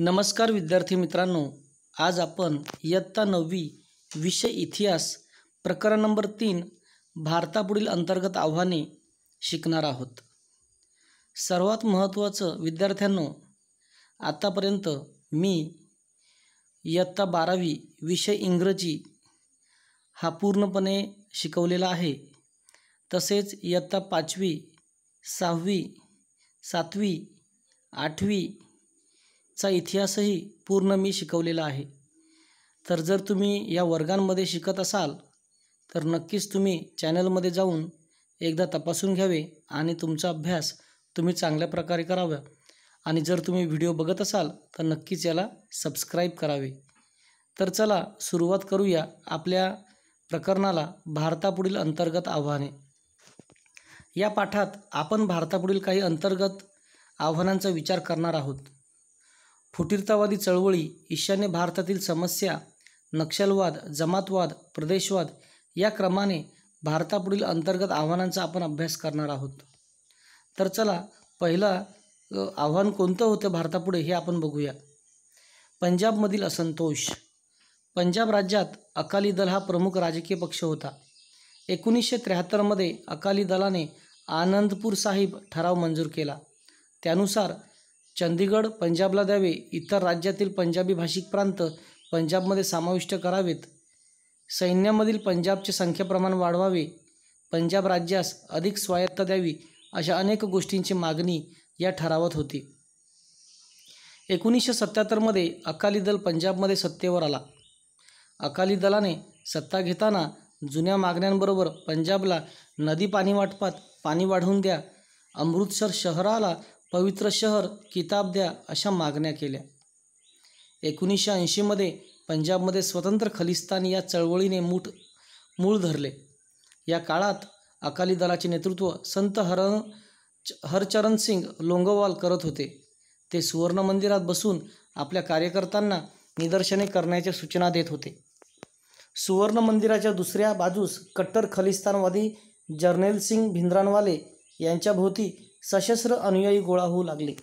नमस्कार विद्यार्थी मित्रांनो आज आपण इयत्ता नववी विषय इतिहास प्रकरण नंबर तीन भारतापुढील अंतर्गत आव्हाने शिकणार आहोत सर्वात महत्त्वाचं विद्यार्थ्यांनो आत्तापर्यंत मी इयत्ता बारावी विषय इंग्रजी हा पूर्णपणे शिकवलेला आहे तसेच इयत्ता पाचवी सहावी सातवी आठवी चा इतिहासही पूर्ण मी शिकवलेला आहे तर जर तुम्ही या वर्गांमध्ये शिकत असाल तर नक्कीच तुम्ही चॅनलमध्ये जाऊन एकदा तपासून घ्यावे आणि तुमचा अभ्यास तुम्ही चांगल्या प्रकारे करावा आणि जर तुम्ही व्हिडिओ बघत असाल तर नक्कीच याला सबस्क्राईब करावे तर चला सुरुवात करूया आपल्या प्रकरणाला भारतापुढील अंतर्गत आव्हाने या पाठात आपण भारतापुढील काही अंतर्गत आव्हानांचा विचार करणार आहोत फुटीरतावादी चळवळी ईशान्य भारतातील समस्या नक्षलवाद जमातवाद प्रदेशवाद या क्रमाने भारतापुढील अंतर्गत आव्हानांचा आपण अभ्यास करणार आहोत तर चला पहिला आव्हान कोणतं होतं भारतापुढे हे आपण बघूया पंजाबमधील असंतोष पंजाब राज्यात अकाली दल हा प्रमुख राजकीय पक्ष होता एकोणीसशे त्र्याहत्तरमध्ये अकाली दलाने आनंदपूर साहिब ठराव मंजूर केला त्यानुसार चंदीगड पंजाबला द्यावे इतर राज्यातील पंजाबी भाषिक प्रांत पंजाबमध्ये समाविष्ट करावेत सैन्यामधील पंजाबचे संख्याप्रमाण वाढवावे पंजाब राज्यास अधिक स्वायत्त द्यावी अशा अनेक गोष्टींची मागणी या ठरावात होती एकोणीसशे सत्याहत्तरमध्ये अकाली दल पंजाबमध्ये सत्तेवर आला अकाली दलाने सत्ता घेताना जुन्या मागण्यांबरोबर पंजाबला नदी पाणी वाटपात पाणी वाढवून द्या अमृतसर शहराला पवित्र शहर किताब द्या अशा मागण्या केल्या एकोणीसशे ऐंशीमध्ये पंजाबमध्ये स्वतंत्र खलिस्तान या चळवळीने मूठ मूळ धरले या काळात अकाली दलाचे नेतृत्व संत हर हरचरण सिंग लोंगोवाल करत होते ते सुवर्ण मंदिरात बसून आपल्या कार्यकर्त्यांना निदर्शने करण्याच्या सूचना देत होते सुवर्ण मंदिराच्या दुसऱ्या बाजूस कट्टर खलिस्तानवादी जर्नेल सिंग भिंद्रानवाले यांच्याभोवती सशस्त्र अनुयायी गोळा होऊ लागले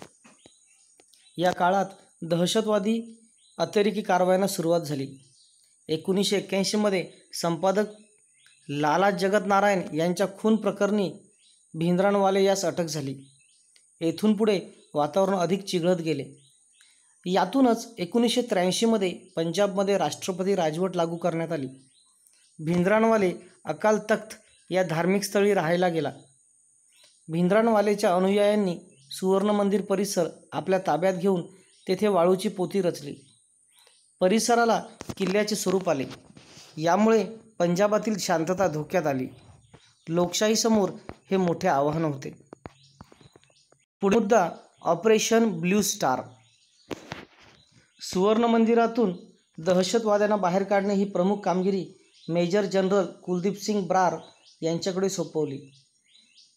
या काळात दहशतवादी अतिरेकी कारवायांना सुरुवात झाली एकोणीसशे एक्क्याऐंशीमध्ये संपादक लाला जगतनारायण यांच्या खून प्रकरणी भिंद्राणवाले यास अटक झाली येथून पुढे वातावरण अधिक चिघळत गेले यातूनच एकोणीसशे त्र्याऐंशीमध्ये पंजाबमध्ये राष्ट्रपती राजवट लागू करण्यात आली भिंद्राणवाले अकाल तख्त या धार्मिक स्थळी राहायला गेला भिंद्रानवालेच्या अनुयायांनी सुवर्ण मंदिर परिसर आपल्या ताब्यात घेऊन तेथे वाळूची पोती रचली परिसराला किल्ल्याचे स्वरूप आले यामुळे पंजाबातील शांतता धोक्यात आली लोकशाहीसमोर हे मोठे आव्हान होते पुढे मुद्दा ऑपरेशन ब्ल्यू स्टार सुवर्ण मंदिरातून दहशतवाद्यांना बाहेर काढणे ही प्रमुख कामगिरी मेजर जनरल कुलदीप सिंग ब्रार यांच्याकडे सोपवली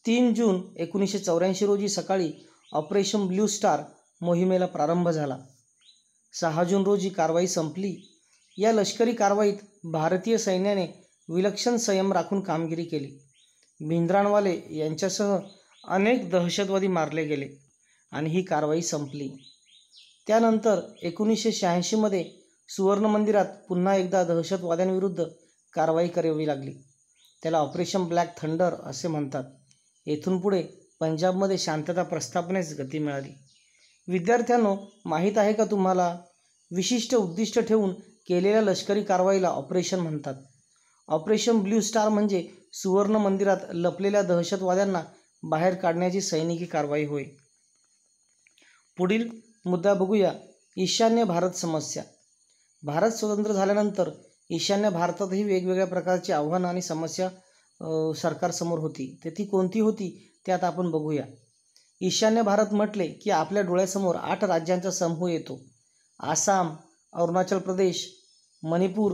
तीन जून एकोणीसशे चौऱ्याऐंशी रोजी सकाळी ऑपरेशन ब्ल्यू स्टार मोहिमेला प्रारंभ झाला सहा जून रोजी कारवाई संपली या लष्करी कारवाईत भारतीय सैन्याने विलक्षण संयम राखून कामगिरी केली भिंद्रानवाले यांच्यासह अनेक दहशतवादी मारले गेले आणि ही कारवाई संपली त्यानंतर एकोणीसशे शहाऐंशीमध्ये सुवर्ण मंदिरात पुन्हा एकदा दहशतवाद्यांविरुद्ध कारवाई करावी लागली त्याला ऑपरेशन ब्लॅक थंडर असे म्हणतात येथून पुढे पंजाबमध्ये शांतता प्रस्थापनेस गती मिळाली विद्यार्थ्यांनो माहीत आहे का तुम्हाला विशिष्ट उद्दिष्ट ठेवून केलेल्या लष्करी कारवाईला ऑपरेशन म्हणतात ऑपरेशन ब्ल्यू स्टार म्हणजे सुवर्ण मंदिरात लपलेल्या दहशतवाद्यांना बाहेर काढण्याची सैनिकी कारवाई होय पुढील मुद्दा बघूया ईशान्य भारत समस्या भारत स्वतंत्र झाल्यानंतर ईशान्य भारतातही वेगवेगळ्या प्रकारची आव्हानं आणि समस्या सरकारसमोर होती ते ती कोणती होती ते आता आपण बघूया ईशान्य भारत म्हटले की आपल्या डोळ्यासमोर आठ राज्यांचा समूह येतो आसाम अरुणाचल प्रदेश मणिपूर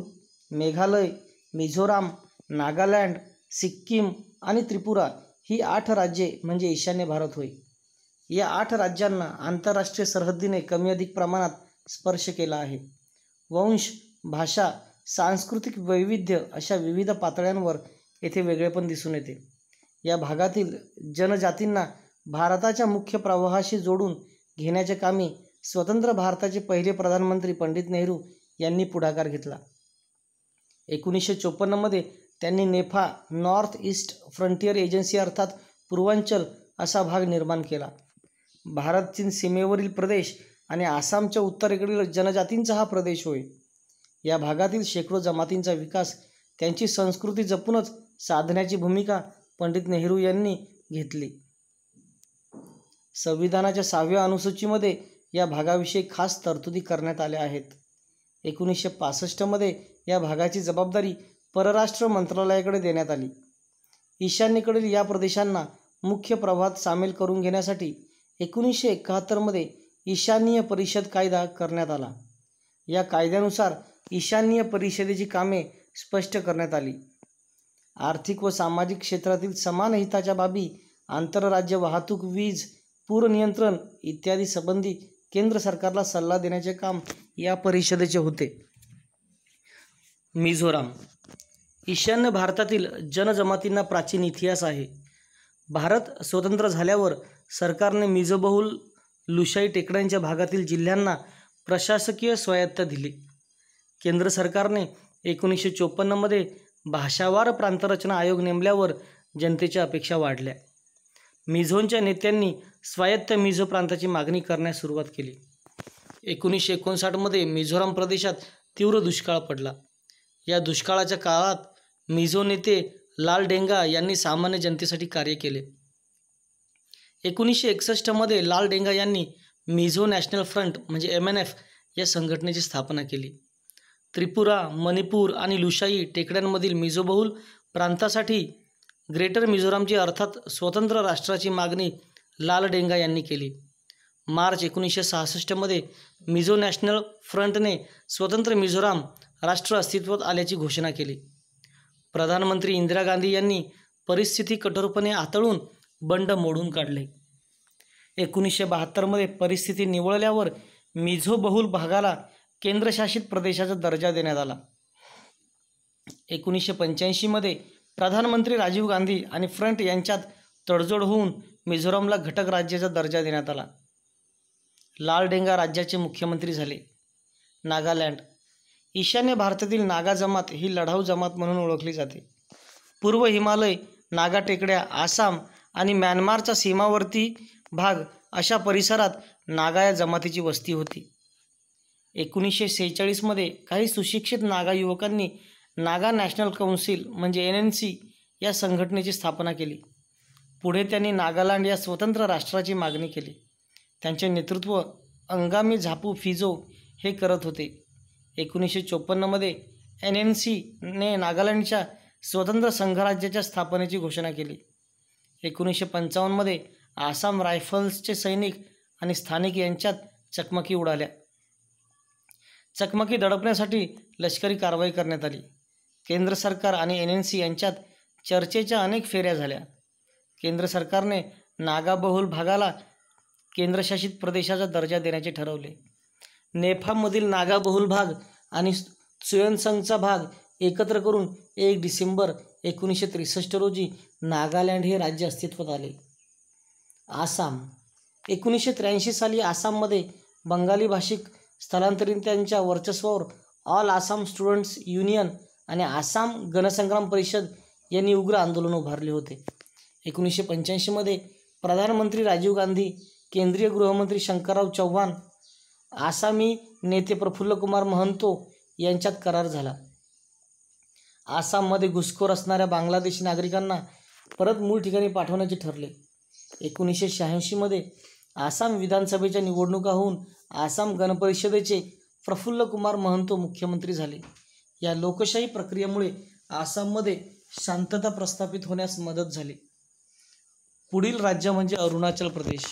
मेघालय मिझोराम नागालँड सिक्कीम आणि त्रिपुरा ही आठ राज्ये म्हणजे ईशान्य भारत होय या आठ राज्यांना आंतरराष्ट्रीय सरहद्दीने कमी अधिक प्रमाणात स्पर्श केला आहे वंश भाषा सांस्कृतिक वैविध्य अशा विविध पातळ्यांवर येथे वेगळेपण दिसून येते या भागातील जनजातींना भारताच्या मुख्य प्रवाहाशी जोडून घेण्याच्या कामी स्वतंत्र भारताचे पहिले प्रधानमंत्री पंडित नेहरू यांनी पुढाकार घेतला एकोणीसशे चोपन्नमध्ये त्यांनी NEFA north east frontier agency अर्थात पूर्वांचल असा भाग निर्माण केला भारत चीन सीमेवरील प्रदेश आणि आसामच्या उत्तरेकडील जनजातींचा हा प्रदेश होय या भागातील शेकडो जमातींचा विकास त्यांची संस्कृती जपूनच साधण्याची भूमिका पंडित नेहरू यांनी घेतली संविधानाच्या सहाव्या अनुसूचीमध्ये या भागाविषयी खास तरतुदी करण्यात आल्या आहेत एकोणीसशे पासष्टमध्ये या भागाची जबाबदारी परराष्ट्र मंत्रालयाकडे देण्यात आली ईशान्येकडील या प्रदेशांना मुख्य प्रभात सामील करून घेण्यासाठी एकोणीसशे एकाहत्तरमध्ये ईशान्य परिषद कायदा करण्यात आला या कायद्यानुसार ईशान्य परिषदेची कामे स्पष्ट करण्यात आली आर्थिक व सामाजिक क्षेत्रातील समान हिताच्या बाबी आंतरराज्य वाहतूक वीज पूर नियंत्रण इत्यादी संबंधी केंद्र सरकारला सल्ला देण्याचे काम या परिषदेचे होते मिझोराम ईशान्य भारतातील जनजमातींना प्राचीन इतिहास आहे भारत स्वतंत्र झाल्यावर सरकारने मिझोबहुल लुशाई टेकड्यांच्या भागातील जिल्ह्यांना प्रशासकीय स्वायत्त दिली केंद्र सरकारने एकोणीसशे चोपन्नमध्ये भाषावार प्रांतरचना आयोग नेमल्यावर जनतेच्या अपेक्षा वाढल्या मिझोनच्या नेत्यांनी स्वायत्त मिझो प्रांताची मागणी करण्यास सुरुवात केली एकोणीसशे एकोणसाठमध्ये मिझोराम प्रदेशात तीव्र दुष्काळ पडला या दुष्काळाच्या काळात मिझो नेते लाल डेंगा यांनी सामान्य जनतेसाठी कार्य केले एकोणीसशे एकसष्टमध्ये लाल डेंगा यांनी मिझो नॅशनल फ्रंट म्हणजे एम एन एफ या संघटनेची स्थापना केली त्रिपुरा मणिपूर आणि लुशाई टेकड्यांमधील मिझोबहुल प्रांतासाठी ग्रेटर मिझोरामची अर्थात स्वतंत्र राष्ट्राची मागणी लालडेंगा यांनी केली मार्च एकोणीसशे सहासष्टमध्ये मिझो नॅशनल फ्रंटने स्वतंत्र मिझोराम राष्ट्र अस्तित्वात आल्याची घोषणा केली प्रधानमंत्री इंदिरा गांधी यांनी परिस्थिती कठोरपणे हाताळून बंड मोडून काढले एकोणीसशे बहात्तरमध्ये परिस्थिती निवळल्यावर मिझो बहुल भागाला केंद्रशासित प्रदेशाचा दर्जा देण्यात आला एकोणीसशे पंच्याऐंशीमध्ये प्रधानमंत्री राजीव गांधी आणि फ्रंट यांच्यात तडजोड होऊन मिझोरामला घटक राज्याचा दर्जा देण्यात आला लाल राज्याचे मुख्यमंत्री झाले नागालँड ईशान्य भारतातील नागा जमात ही लढाऊ जमात म्हणून ओळखली जाते पूर्व हिमालय नागा टेकड्या आसाम आणि म्यानमारचा सीमावर्ती भाग अशा परिसरात नागा या जमातीची वस्ती होती एकोणीसशे सेहेचाळीसमध्ये काही सुशिक्षित नागा युवकांनी नागा नॅशनल कौन्सिल म्हणजे एन एन सी या संघटनेची स्थापना केली पुढे त्यांनी नागालँड या स्वतंत्र राष्ट्राची मागणी केली त्यांचे नेतृत्व अंगामी झापू फिजो हे करत होते एकोणीसशे चोपन्नमध्ये एन एन सीने नागालँडच्या स्वतंत्र संघराज्याच्या स्थापनेची घोषणा केली एकोणीसशे पंचावन्नमध्ये आसाम रायफल्सचे सैनिक आणि स्थानिक यांच्यात चकमकी उडाल्या चकमकी दडपण्यासाठी लष्करी कारवाई करण्यात आली केंद्र सरकार आणि एन एन सी यांच्यात चर्चेच्या अनेक फेऱ्या झाल्या केंद्र सरकारने नागाबहुल भागाला केंद्रशासित प्रदेशाचा दर्जा देण्याचे ठरवले नेफामधील नागाबहुल भाग आणि स्वयंसंघचा भाग एकत्र करून एक डिसेंबर एकोणीसशे त्रेसष्ट रोजी नागालँड हे राज्य अस्तित्वात आले आसाम एकोणीसशे त्र्याऐंशी साली आसाममध्ये बंगाली भाषिक स्थलांतरितांच्या वर्चस्वावर ऑल आसाम स्टुडंट्स युनियन आणि आसाम गणसंग्राम परिषद यांनी उग्र आंदोलन उभारले होते एकोणीसशे पंच्याऐंशीमध्ये प्रधानमंत्री राजीव गांधी केंद्रीय गृहमंत्री शंकरराव चव्हाण आसामी नेते प्रफुल्ल कुमार महंतो यांच्यात करार झाला आसाममध्ये घुसखोर असणाऱ्या बांगलादेशी नागरिकांना परत मूळ ठिकाणी पाठवण्याचे ठरले एकोणीसशे शहाऐंशीमध्ये आसाम विधानसभेच्या निवडणुका होऊन आसाम गणपरिषदेचे प्रफुल्ल कुमार महंतो मुख्यमंत्री झाले या लोकशाही प्रक्रियेमुळे आसाममध्ये शांतता प्रस्थापित होण्यास मदत झाली पुढील राज्य म्हणजे अरुणाचल प्रदेश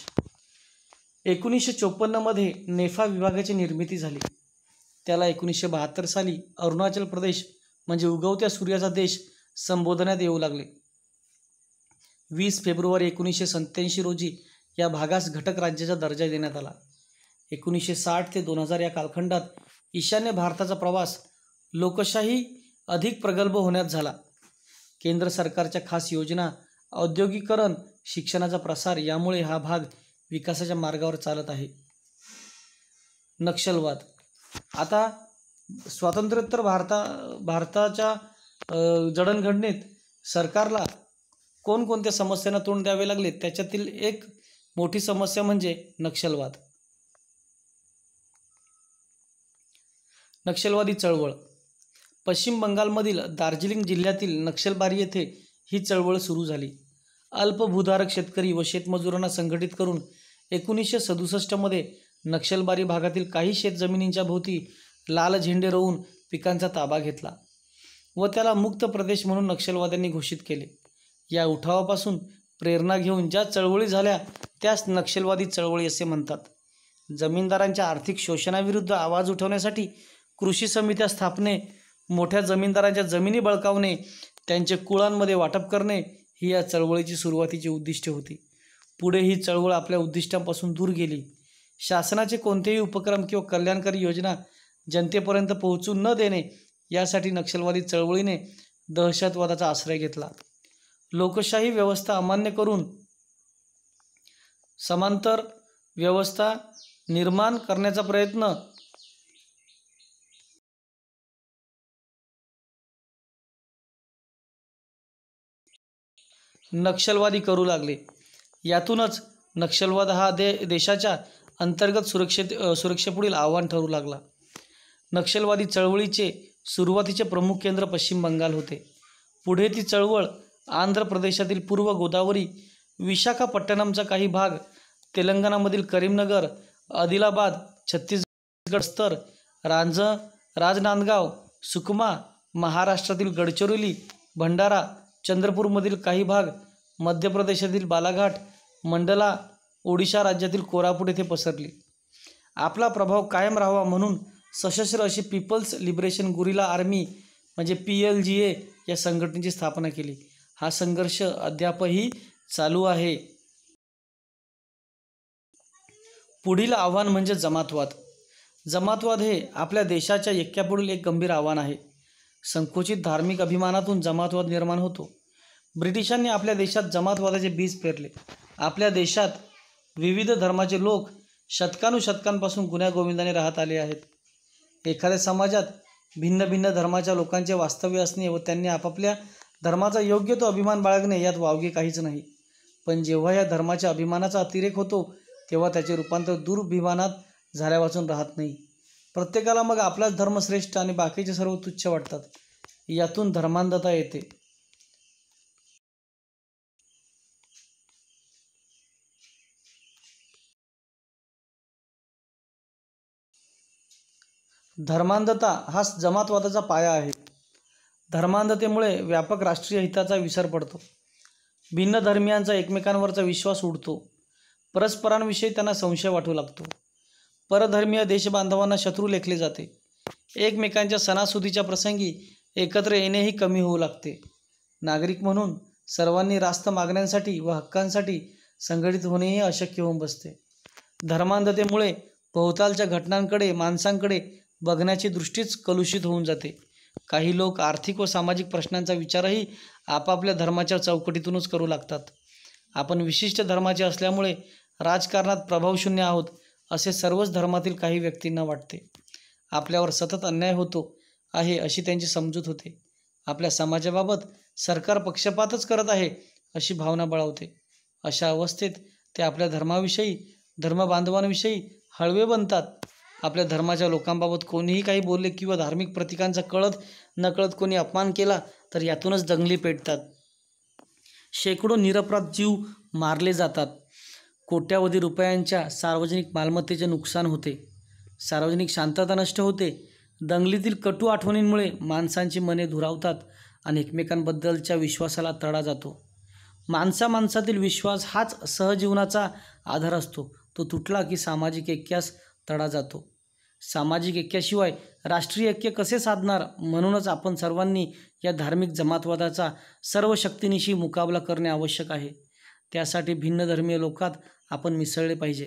एकोणीसशे चोपन्नमध्ये नेफा विभागाची निर्मिती झाली त्याला एकोणीसशे बहात्तर साली अरुणाचल प्रदेश म्हणजे उगवत्या सूर्याचा देश संबोधण्यात येऊ लागले वीस फेब्रुवारी एकोणीसशे सत्त्याऐंशी रोजी या भागास घटक राज्याचा दर्जा देण्यात आला एकोणीसशे साठ ते दोन हजार या कालखंडात ईशान्य भारताचा प्रवास लोकशाही अधिक प्रगल्भ होण्यात झाला केंद्र सरकारच्या खास योजना औद्योगिकरण शिक्षणाचा प्रसार यामुळे हा भाग विकासाच्या मार्गावर चालत आहे नक्षलवाद आता स्वातंत्र्योत्तर भारता भारताच्या जडणघडणीत सरकारला कोणकोणत्या समस्यांना तोंड द्यावे लागले त्याच्यातील एक मोठी समस्या म्हणजे नक्षलवाद नक्षलवादी चळवळ पश्चिम बंगालमधील दार्जिलिंग जिल्ह्यातील नक्षलबारी येथे ही चळवळ सुरू झाली अल्पभूधारक शेतकरी व शेतमजुरांना संघटित करून एकोणीसशे सदुसष्टमध्ये नक्षलबारी भागातील काही शेतजमिनींच्या भोवती लाल झेंडे रोवून पिकांचा ताबा घेतला व त्याला मुक्त प्रदेश म्हणून नक्षलवाद्यांनी घोषित केले या उठावापासून प्रेरणा घेऊन ज्या चळवळी झाल्या त्यास नक्षलवादी चळवळी असे म्हणतात जमीनदारांच्या आर्थिक शोषणाविरुद्ध आवाज उठवण्यासाठी कृषी समित्या स्थापने मोठ्या जमीनदारांच्या जमिनी बळकावणे त्यांचे कुळांमध्ये वाटप करणे ही या चळवळीची सुरुवातीची उद्दिष्टे होती पुढे ही चळवळ आपल्या उद्दिष्टांपासून दूर गेली शासनाचे कोणतेही उपक्रम किंवा कल्याणकारी योजना जनतेपर्यंत पोहोचू न देणे यासाठी नक्षलवादी चळवळीने दहशतवादाचा आश्रय घेतला लोकशाही व्यवस्था अमान्य करून समांतर व्यवस्था निर्माण करण्याचा प्रयत्न नक्षलवादी करू लागले यातूनच नक्षलवाद हा दे देशाच्या अंतर्गत सुरक्षित सुरक्षेपुढील आव्हान ठरू लागला नक्षलवादी चळवळीचे सुरुवातीचे प्रमुख केंद्र पश्चिम बंगाल होते पुढे ती चळवळ आंध्र प्रदेशातील पूर्व गोदावरी विशाखापट्टणमचा काही भाग तेलंगणामधील करीमनगर आदिलाबाद छत्तीसगड स्तर रांज राजनांदगाव सुकमा महाराष्ट्रातील गडचिरोली भंडारा चंद्रपूरमधील काही भाग मध्य प्रदेशातील बालाघाट मंडला ओडिशा राज्यातील कोरापूर येथे पसरली आपला प्रभाव कायम राहावा म्हणून सशस्त्र अशी पीपल्स लिबरेशन गुरिला आर्मी म्हणजे पी एल जी ए या संघटनेची स्थापना केली हा संघर्ष अद्यापही चालू आहे पुढील आव्हान म्हणजे जमातवाद जमातवाद हे आपल्या देशाच्या एक्क्यापुढील एक गंभीर आव्हान आहे संकुचित धार्मिक अभिमानातून जमातवाद निर्माण होतो ब्रिटिशांनी आपल्या देशात जमातवादाचे बीज पेरले आपल्या देशात विविध धर्माचे लोक शतकानुशतकांपासून गुण्यागोविंदाने राहत आले आहेत एखाद्या समाजात भिन्न भिन्न धर्माच्या लोकांचे वास्तव्य असणे व त्यांनी आपापल्या धर्माचा योग्य तो अभिमान बाळगणे यात वावगे काहीच नाही पण जेव्हा या धर्माच्या अभिमानाचा अतिरेक होतो तेव्हा त्याचे रूपांतर दुर्भिमानात झाल्यापासून राहत नाही प्रत्येकाला मग आपलाच धर्म श्रेष्ठ आणि बाकीचे सर्व तुच्छ वाटतात यातून धर्मांधता येते धर्मांधता हा जमातवादाचा पाया आहे धर्मांधतेमुळे व्यापक राष्ट्रीय हिताचा विसर पडतो भिन्न धर्मियांचा एकमेकांवरचा विश्वास उडतो परस्परांविषयी त्यांना संशय वाटू लागतो परधर्मीय देशबांधवांना शत्रू लेखले जाते एकमेकांच्या सणासुदीच्या प्रसंगी एकत्र येणेही कमी होऊ लागते नागरिक म्हणून सर्वांनी रास्त मागण्यांसाठी व हक्कांसाठी संघटित होणेही अशक्य होऊन बसते धर्मांधतेमुळे भोवतालच्या घटनांकडे माणसांकडे बघण्याची दृष्टीच कलुषित होऊन जाते काही लोक आर्थिक व सामाजिक प्रश्नांचा विचारही आपापल्या धर्माच्या चौकटीतूनच करू लागतात आपण विशिष्ट धर्माचे असल्यामुळे राजकारणात प्रभावशून्य आहोत असे सर्वच धर्मातील काही व्यक्तींना वाटते आपल्यावर सतत अन्याय होतो आहे अशी त्यांची समजूत होते आपल्या समाजाबाबत सरकार पक्षपातच करत आहे अशी भावना बळावते अशा अवस्थेत ते आपल्या धर्माविषयी धर्मबांधवांविषयी हळवे बनतात आपल्या धर्माच्या लोकांबाबत कोणीही काही बोलले किंवा धार्मिक प्रतिकांचा कळत नकळत कोणी अपमान केला तर यातूनच दंगली पेटतात शेकडो निरपराध जीव मारले जातात कोट्यावधी रुपयांच्या सार्वजनिक मालमत्तेचे नुकसान होते सार्वजनिक शांतता नष्ट होते दंगलीतील कटू आठवणींमुळे माणसांची मने धुरावतात आणि एकमेकांबद्दलच्या विश्वासाला तडा जातो माणसा माणसातील विश्वास हाच सहजीवनाचा आधार असतो तो तुटला की सामाजिक ऐक्यास तडा जातो सामाजिक ऐक्याशिवाय राष्ट्रीय ऐक्य कसे साधणार म्हणूनच आपण सर्वांनी या धार्मिक जमातवादाचा सर्व शक्तीनिशी मुकाबला करणे आवश्यक आहे त्यासाठी भिन्न धर्मीय लोकात आपण मिसळले पाहिजे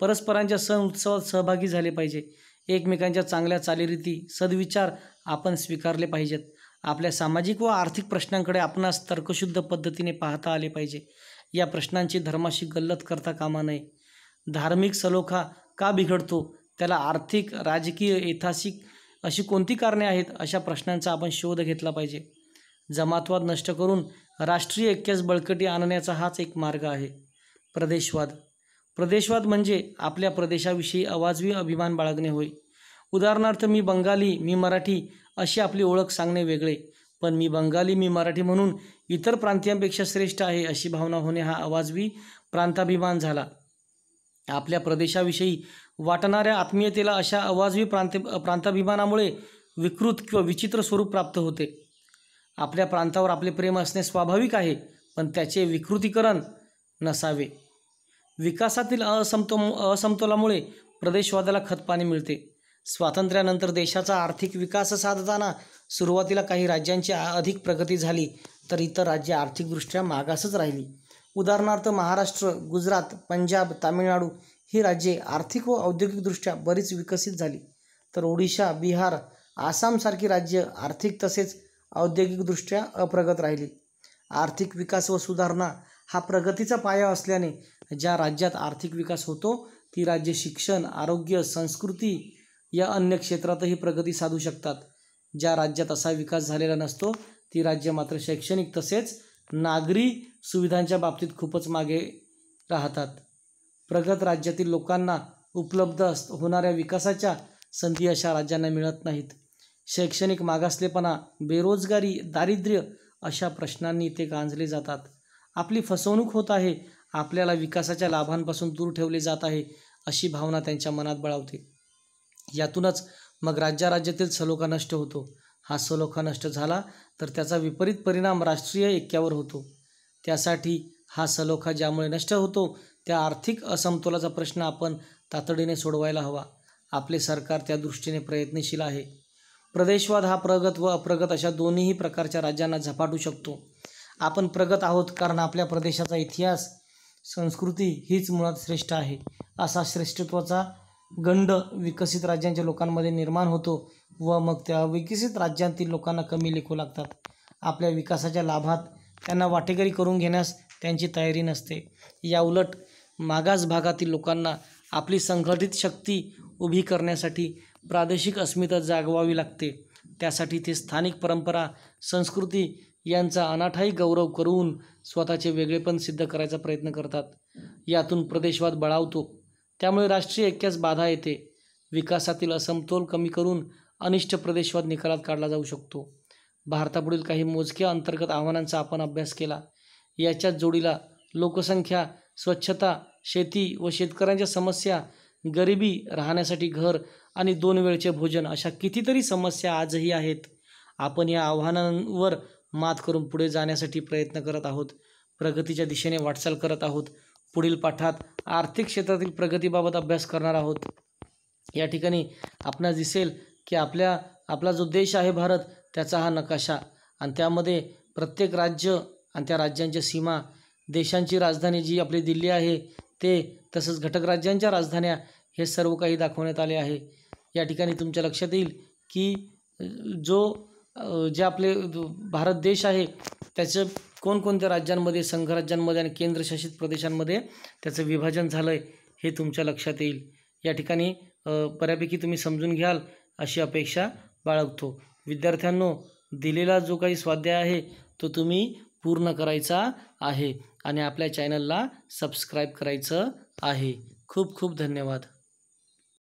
परस्परांच्या सण उत्सवात सहभागी झाले पाहिजे एकमेकांच्या चांगल्या चालीरीती सद्विचार आपण स्वीकारले पाहिजेत आपल्या सामाजिक व आर्थिक प्रश्नांकडे आपणास तर्कशुद्ध पद्धतीने पाहता आले पाहिजे या प्रश्नांची धर्माशी गल्लत करता कामा नये धार्मिक सलोखा का बिघडतो त्याला आर्थिक राजकीय ऐतिहासिक अशी कोणती कारणे आहेत अशा प्रश्नांचा आपण शोध घेतला पाहिजे जमातवाद नष्ट करून राष्ट्रीय ऐक्यास बळकटी आणण्याचा हाच एक मार्ग आहे प्रदेशवाद प्रदेशवाद म्हणजे आपल्या प्रदेशाविषयी अवाजवी अभिमान बाळगणे होय उदाहरणार्थ मी बंगाली मी मराठी अशी आपली ओळख सांगणे वेगळे पण मी बंगाली मी मराठी म्हणून इतर प्रांतीयांपेक्षा श्रेष्ठ आहे अशी भावना होणे हा अवाजवी प्रांताभिमान झाला आपल्या प्रदेशाविषयी वाटणाऱ्या आत्मीयतेला अशा अवाजवी प्रांत प्रांताभिमानामुळे विकृत किंवा विचित्र स्वरूप प्राप्त होते आपल्या प्रांतावर आपले प्रेम असणे स्वाभाविक आहे पण त्याचे विकृतीकरण नसावे विकासातील असमतो असमतोलामुळे प्रदेशवादाला खतपाणी मिळते स्वातंत्र्यानंतर देशाचा आर्थिक विकास साधताना सुरुवातीला काही राज्यांची अधिक प्रगती झाली तर इतर राज्ये आर्थिकदृष्ट्या मागासच राहिली उदाहरणार्थ महाराष्ट्र गुजरात पंजाब तामिळनाडू ही राज्ये आर्थिक व औद्योगिकदृष्ट्या बरीच विकसित झाली तर ओडिशा बिहार आसामसारखी राज्य आर्थिक तसेच औद्योगिकदृष्ट्या अप्रगत राहिली आर्थिक विकास व सुधारणा हा प्रगतीचा पाया असल्याने ज्या राज्यात आर्थिक विकास होतो ती राज्य शिक्षण आरोग्य संस्कृती या अन्य क्षेत्रातही प्रगती साधू शकतात ज्या राज्यात असा विकास झालेला नसतो ती राज्य मात्र शैक्षणिक तसेच नागरी सुविधांच्या बाबतीत खूपच मागे राहतात प्रगत राज्यातील लोकांना उपलब्ध अस होणाऱ्या विकासाच्या संधी अशा राज्यांना मिळत नाहीत शैक्षणिक मागासलेपणा बेरोजगारी दारिद्र्य अशा प्रश्नांनी ते गांजले जातात आपली फसवणूक होत आहे आपल्याला विकासाच्या लाभांपासून दूर ठेवले जात आहे अशी भावना त्यांच्या मनात बळावते यातूनच मग राज्यातील सलोखा नष्ट होतो हा सलोखा नष्ट झाला तर त्याचा विपरीत परिणाम राष्ट्रीय ऐक्यावर होतो त्यासाठी हा सलोखा ज्यामुळे नष्ट होतो त्या आर्थिक असमतोलाचा प्रश्न आपण तातडीने सोडवायला हवा आपले सरकार त्या दृष्टीने प्रयत्नशील आहे प्रदेशवाद हा प्रगत व अप्रगत अशा दोन्हीही प्रकारच्या राज्यांना झपाटू शकतो आपण प्रगत आहोत कारण आपल्या प्रदेशाचा इतिहास संस्कृती हीच मुळात श्रेष्ठ आहे असा श्रेष्ठत्वाचा गंड विकसित राज्यांच्या लोकांमध्ये निर्माण होतो व मग त्या विकसित राज्यांतील लोकांना कमी लेखू लागतात आपल्या विकासाच्या लाभात त्यांना वाटेकरी करून घेण्यास त्यांची तयारी नसते या उलट मागास भागातील लोकांना आपली संघटित शक्ती उभी करण्यासाठी प्रादेशिक अस्मिता जागवावी लागते त्यासाठी ते स्थानिक परंपरा संस्कृती यांचा अनाठाई गौरव करून स्वतःचे वेगळेपण सिद्ध करायचा प्रयत्न करतात यातून प्रदेशवाद बळावतो त्यामुळे राष्ट्रीय ऐक्यास बाधा येते विकासातील असमतोल कमी करून अनिष्ट प्रदेशवाद निकालात काढला जाऊ शकतो भारतापुढील काही मोजक्या अंतर्गत आव्हानांचा आपण अभ्यास केला याच्याच जोडीला लोकसंख्या स्वच्छता शेती व शेतकऱ्यांच्या समस्या गरिबी राहण्यासाठी घर आणि दोन वेळचे भोजन अशा कितीतरी समस्या आजही आहेत आपण या आव्हानांवर मात करून पुढे जाण्यासाठी प्रयत्न करत आहोत प्रगतीच्या दिशेने वाटचाल करत आहोत पुढील पाठात आर्थिक क्षेत्रातील प्रगतीबाबत अभ्यास करणार आहोत या ठिकाणी आपणास दिसेल की आपल्या आपला जो देश आहे भारत त्याचा हा नकाशा आणि त्यामध्ये प्रत्येक राज्य आणि त्या राज्यांच्या सीमा देशांची राजधानी जी आपली दिल्ली आहे ते तसंच घटक राज्यांच्या राजधान्या हे सर्व काही दाखवण्यात आले आहे या ठिकाणी तुमच्या लक्षात येईल की जो जे आपले भारत देश आहे त्याचं कोणकोणत्या राज्यांमध्ये संघराज्यांमध्ये आणि केंद्रशासित प्रदेशांमध्ये त्याचं विभाजन झालं आहे हे तुमच्या लक्षात येईल या ठिकाणी बऱ्यापैकी तुम्ही समजून घ्याल अशी अपेक्षा बाळगतो विद्यार्थ्यांनो दिलेला जो काही स्वाध्याय आहे तो तुम्ही पूर्ण करायचा आहे आणि आपल्या चॅनलला सबस्क्राईब करायचं आहे खूप खूप धन्यवाद